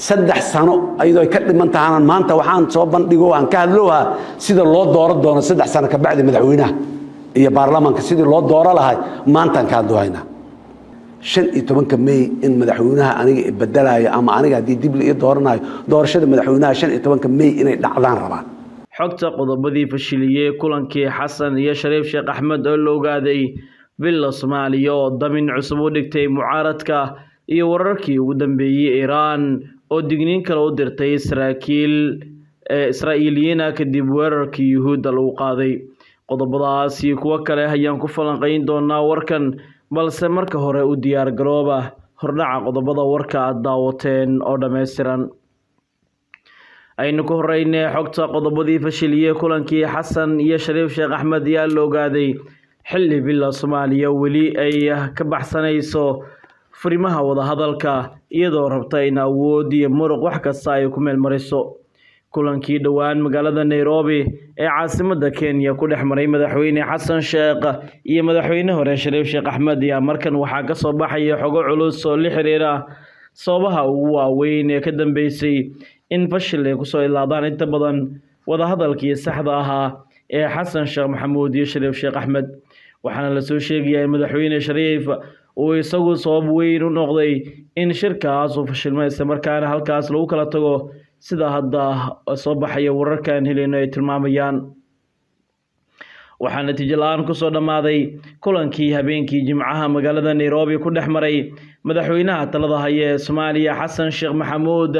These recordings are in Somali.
saddex sano ayadoo ay ka dhiman tahaana maanta waxaan soo bandhigo aan ka hadlowha sida loo dooro doono saddex sano kabacdi madaxweynaha iyo baarlamaanka sidii loo dooro lahay maantaan ka hadlo haynaa shan iyo tobanka mey in madaxweynaha aniga ibedelaayo ama aniga haddii dib la ii dooranayo doorashada madaxweynaha shan iyo tobanka mey inay dhacdaan rabaan xogta qodobadii fashiliyey kulankii xasan iyo shariif sheekh axmed oo la ogaaday villa soomaaliya oo damin cusub u dhigtay mucaaradka iyo wararkii ugu dambeeyey iiraan oo digniin kale u dirtay saraakiil israa'iiliyiina kadib weerarkii yuhuudda lagu qaaday qodobadaas iyo kuwo kale ayaan ku falanqayn doonaa warkan balse marka hore u diyaar garooba hordhaca qodobada warka aada daawateen oo dhammaystiran aynu ku horeynay xogta qodobadii fashiliye kulankii xasan iyo shariif sheekh axmed ayaa la ogaaday xilli bila soomaaliya weli ay ka baxsanayso furimaha wadahadalka iyadoo rabta in awood iyo muruq wax kasta ay ku meel mariso kulankii dhowaan magaalada nairobi ee caasimadda kenya ku dhex maray madaxweyne xasan sheekh iyo madaxweyne hore shariif sheekh axmed ayaa markan waxaa ka soo baxaya xogo culus oo la xiriira sababaha ugu waaweyn ee ka dambeysay in fashil ay kusoo ilaadaan inta badan wadahadalkii saxda ahaa ee xasan sheekh maxamuud iyo shariif sheekh axmed waxaana lasoo sheegayaa in madaxweyne shariif uu isagu sabab weyn u noqday in shirkaas uu fashilmo islamarkaana halkaas lagu kala tago sida hadda soo baxaya wararkan helino ay tilmaamayaan waxaa natiijo la-aan kusoo dhammaaday kulankii habeenkii jimcaha magaalada nairobi ku dhex maray madaxweynaha talada haya ee soomaaliya xasan sheekh maxamuud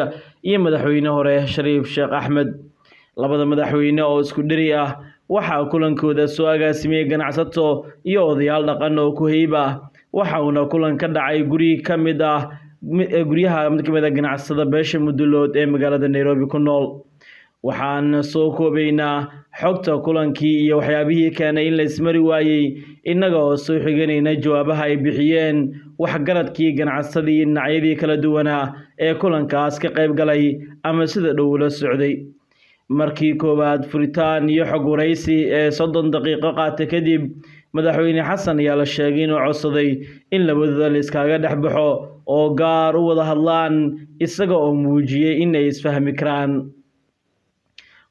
iyo madaxweyne hore shariif sheekh axmed labada madaxweyne oo isku dheri ah waxaa kulankooda soo agaasimiyey ganacsato iyo odayaal dhaqan oo ku heyb ah waxa uuna kulan ka dhacay guri ka mid ah guryaha mid ka mid a ah ganacsada beesha mudulood ee magaalada nairobi ku nool waxaan soo koobaynaa xogta kulankii iyo waxyaabihii keenay in laysmari waayey innaga oo soo xiganayna jawaabaha ay bixiyeen waxgaradkii ganacsadii iyo dhinacyadii kala duwanaa ee kulankaas ka qayb galay ama sida dhow ula socday markii koowaad furitaan iyo xog waraysi ee soddon daqiiqo qaata kadib madaxweyne xasan ayaa la sheegay inuu codsaday in labadooda la iskaaga dhex baxo oo gaar u wada hadlaan isaga oo muujiyey inay isfahmi karaan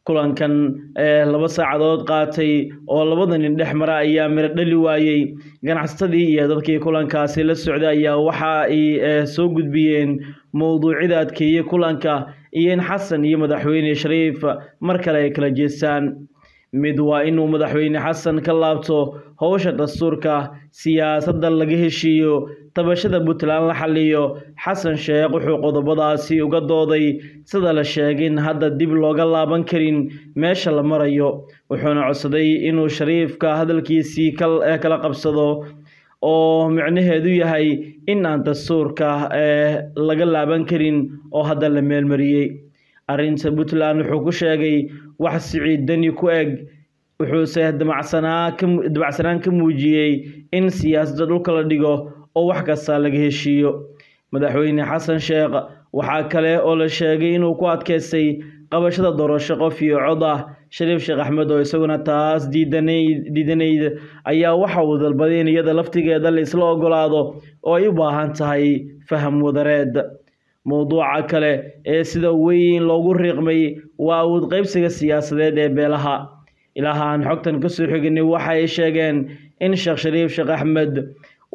kulankan ee eh, laba saacadood qaatay oo labada nin dhex mara ayaa miro dhali waayey ganacsatadii iyo dadkii kulankaasi la socday ayaa waxa ay eh, soo gudbiyeen mowduucyada adkeeyey kulanka iyo in xasan iyo madaxweyne shariif mar kale ay kala jeestaan mid waa inuu madaxweyne xasan ka laabto howsha dastuurka siyaasadda laga heshiiyo tabashada puntland la xaliyo xasan sheekh wuxuu qodobadaasi uga dooday sida la sheegin hadda dib looga laaban karin meesha la marayo wuxuuna codsaday inuu shariifka hadalkiisii kala qabsado oo micnaheedu yahay in aan dastuurka ee eh, laga laaban karin oo hadda la meelmariyey arrinta puntland wuxuu ku sheegay wax siciid dani ku eg wuxuuse damacsanaan ka muujiyey in siyaasadda dhulka la dhigo oo wax kasta laga heshiiyo madaxweyne xasan sheekh waxaa kale oo la sheegay inuu ku adkaystay qabashada doorasho qof iyo cod ah shariif sheekh axmed oo isaguna taas diidanayd ayaa waxa uu dalbaday in iyada laftigeeda la isla ogolaado oo ay u baahan tahay faham wadareed mowduuca kale ee sida weyn loogu riiqmay waa awood qaybsiga siyaasadeed ee beelaha ilaaha aan xogtan kasoo xignay waxa ay sheegeen in sheekh shariif sheekh axmed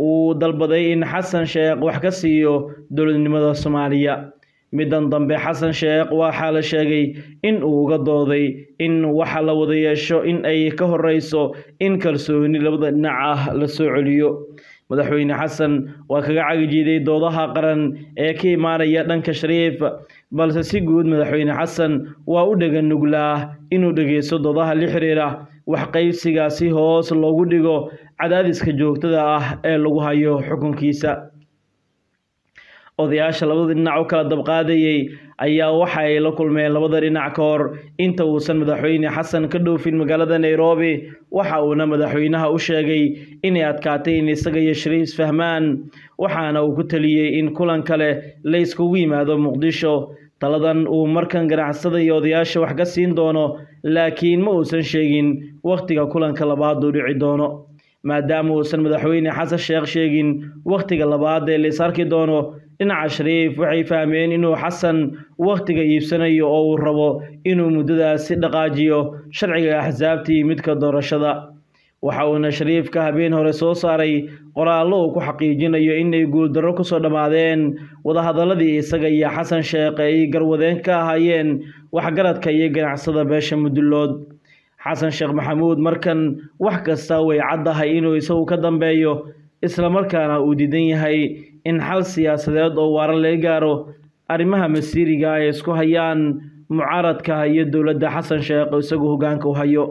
uu dalbaday in xasan sheekh wax ka siiyo dowladnimada soomaaliya middan dambe xasan sheekh waxaa la sheegay in uu uga dooday in waxa la wada yeesho in ay ka horeyso in kalsooni labada dhinac ah la soo celiyo madaxweyne xasan waa kaga cagijiiday doodaha qaran ee ka imaanaya dhanka shariif balse si guud madaxweyne xasan waa u dhegan nuglaa inuu dhegeysto doodaha la xiriira wax qaybsiga si hoos loogu dhigo cadaadiska joogtada ah ee lagu hayo xukunkiisa odayaasha labada dhinac u kala dabqaadayay ayaa waxa ay la kulmeen labada dhinac ka hor inta uusan madaxweyne xasan ka dhoofin magaalada nairobi waxa uuna madaxweynaha u sheegay inay adkaatay in isaga iyo shariif isfahmaan waxaana uu ku taliyey in kulan kale layskugu yimaado muqdisho taladan uu markan ganacsada iyo odayaasha wax ka siin doono laakiin ma uusan sheegin wakhtiga kulanka labaad uu dhici doono maadaama uusan madaxweyne xasan sheekh sheegin wakhtiga labaad ee la arki doono dhinaca shariif waxay fahmeen inuu xasan wakhtiga iibsanayo oo uu rabo inuu muddadaasi dhaqaajiyo sharciga axsaabtii midka doorashada waxa uuna shariifka habeen hore soo saaray qoraallo uu ku xaqiijinayo inay guuldarro kusoo dhammaadeen wadahadalladii isaga iyo xasan sheekh ay garwadeen ka ahaayeen waxgaradka iyo ganacsada beesha mudullood xasan sheekh maxamuud markan wax kasta way caddahay inuu isagu ka dambeeyo islamarkaana uu diidan yahay in xal siyaasadeed oo waaran laga gaaro arrimaha masiiriga ay isku hayaan mucaaradka iyo dowladda xasan sheekh isagu hogaanka u hayo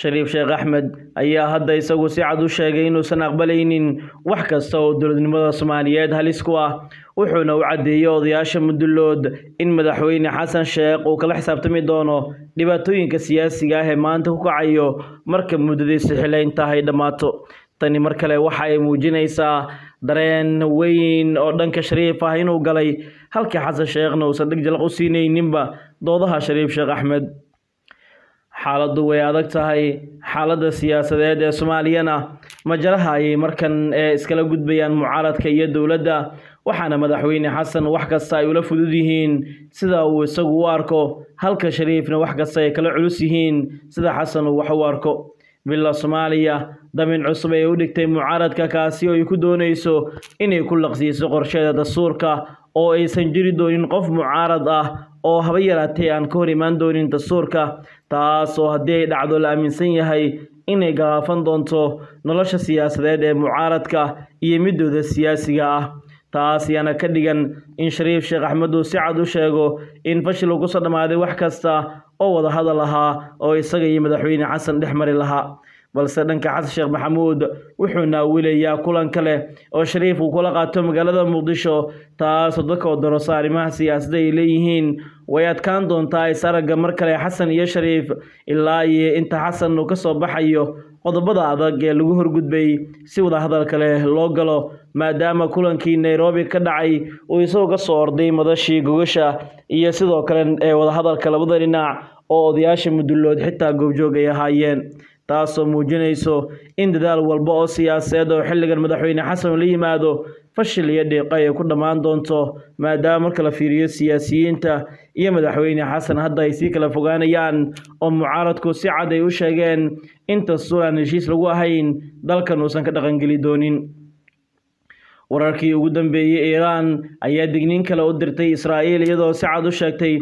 shariif sheekh axmed ayaa hadda isagu si cad u sheegay inuusan aqbalaynin wax kasta oo dowladnimada soomaaliyeed halis ku ah wuxuuna u caddeeyey odayaasha mudullood in madaxweyne xasan sheekh uu kala xisaabtami doono dhibaatooyinka siyaasiga ah ee maanta ku kacayo marka muddadiisa xilaynta ay dhammaato tani mar kale waxa ay muujinaysaa dareen weyn oo dhanka shariif ah inuu galay halka xasan sheekhna uusan dhig jalaq u siinayninba doodaha shariif sheekh axmed xaaladdu way adag tahay xaaladda siyaasadeed ee soomaaliyana majaraha ayay markan ee iskala gudbayaan mucaaradka iyo dowladda waxaana madaxweyne xasan wax kasta ay ula fudud yihiin sida uu isagu u arko halka shariifna wax kasta ay kala culus yihiin sida xasan uu wax u arko villa soomaaliya damin cusub ay u dhigtay mucaaradka kaasi oo ay ku doonayso inay ku laqsiiso qorsheeda dastuurka oo aysan jiri doonin qof mucaarad ah oo haba yaraatay aan ka hor imaan doonin dastuurka taas oo haddii ay dhacdo la aaminsan yahay inay galaafan doonto nolosha siyaasadeed ee mucaaradka iyo middooda siyaasiga ah taas yana ka dhigan in shariif sheekh axmed uu si cad u sheego in fashil uu ku soo dhammaaday wax kasta oo wada hadal ahaa oo isaga iyo madaxweyne xasan dhex mari lahaa balse dhanka xasan sheekh maxamuud wuxuu naawilayaa kulan kale oo shariif uu kula qaato magaalada muqdisho taasoo dadka oo danoso arrimaha siyaasada ay leeyihiin way adkaan doontaa is-aragga mar kale xasan iyo shariif ilaa iyo inta xasan uu ka soo baxayo qodobada adag ee lagu horgudbay si wadahadal kale loo galo maadaama kulankii nairobi ka dhacay uu isagoo ka soo orday madashii gogosha iyo sidoo kale ee wadahadalka labada dhinac oo odayaasha muddulood xitaa goobjoog ay ahaayeen taasoo muujinayso in dadaal walba oo siyaaseed oo xilligan madaxweyne xasan la yimaado fashil iyo dhiiqa ay ku dhammaan doonto maadaama marka la fiiriyo siyaasiyiinta iyo madaxweyne xasan hadda ay sii kala fogaanayaan oo mucaaradku si cad ay u sheegeen in tastuur aan heshiis lagu ahayn dalkan uusan ka dhaqangeli doonin wararkii ugu dambeeyey iiraan ayaa digniin kale u dirtay israa'iil iyadoo si cad u sheegtay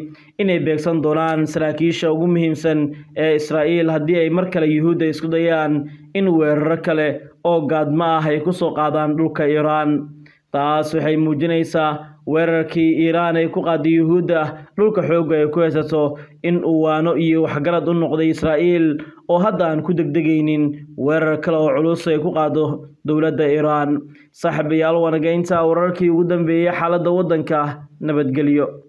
inay beegsan doonaan saraakiisha ugu muhiimsan ee israa'iil haddii ay mar kale yuhuudda isku dayaan in weeraro kale oo gaadmo ah ay ku soo qaadaan dhulka iiraan taas waxay muujinaysaa weerarkii iiraan ay ku qaaday yuhuudda ah, dhulka xoogga ay ku haysato in uu waano iyo waxgarad u noqday israa'iil oo hadda aan ku degdegaynin weerar kale oo culus ay ku qaado dowladda iiraan saaxiibayaal wanaga intaa wararkii ugu dambeeyey xaaladda waddanka nabadgelyo